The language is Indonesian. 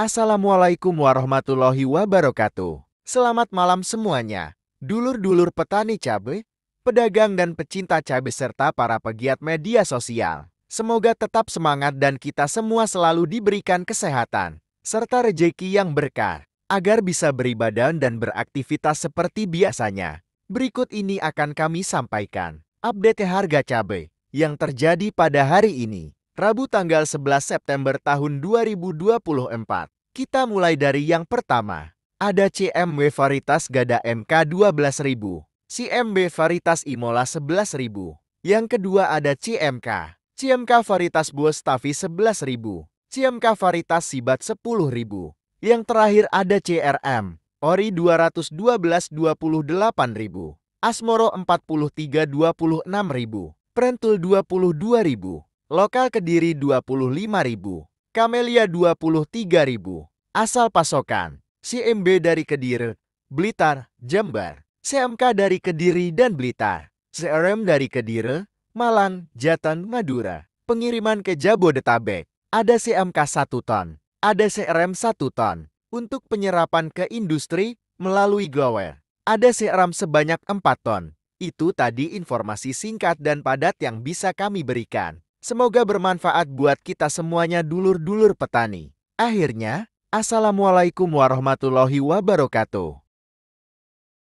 Assalamualaikum warahmatullahi wabarakatuh. Selamat malam semuanya. Dulur-dulur petani cabai, pedagang dan pecinta cabai serta para pegiat media sosial. Semoga tetap semangat dan kita semua selalu diberikan kesehatan serta rejeki yang berkah agar bisa beribadah dan beraktivitas seperti biasanya. Berikut ini akan kami sampaikan update harga cabai yang terjadi pada hari ini. Rabu tanggal 11 September tahun 2024. Kita mulai dari yang pertama. Ada CMW varietas Gada MK 12.000, CMB varietas Imola 11.000. Yang kedua ada CMK, CMK varietas Buostavi 11.000, CMK varietas Sibat 10.000. Yang terakhir ada CRM, Ori 212 28.000, Asmoro 43 26.000, Prentul 22.000 lokal Kediri 25.000, Kamelia 23.000. Asal pasokan, CMB dari Kediri, Blitar, Jember, CMK dari Kediri dan Blitar, CRM dari Kediri, Malang, Jatan, Madura. Pengiriman ke Jabodetabek, ada CMK 1 ton, ada CRM 1 ton. Untuk penyerapan ke industri melalui Glower, ada CRM sebanyak 4 ton. Itu tadi informasi singkat dan padat yang bisa kami berikan. Semoga bermanfaat buat kita semuanya dulur-dulur petani. Akhirnya, Assalamualaikum warahmatullahi wabarakatuh.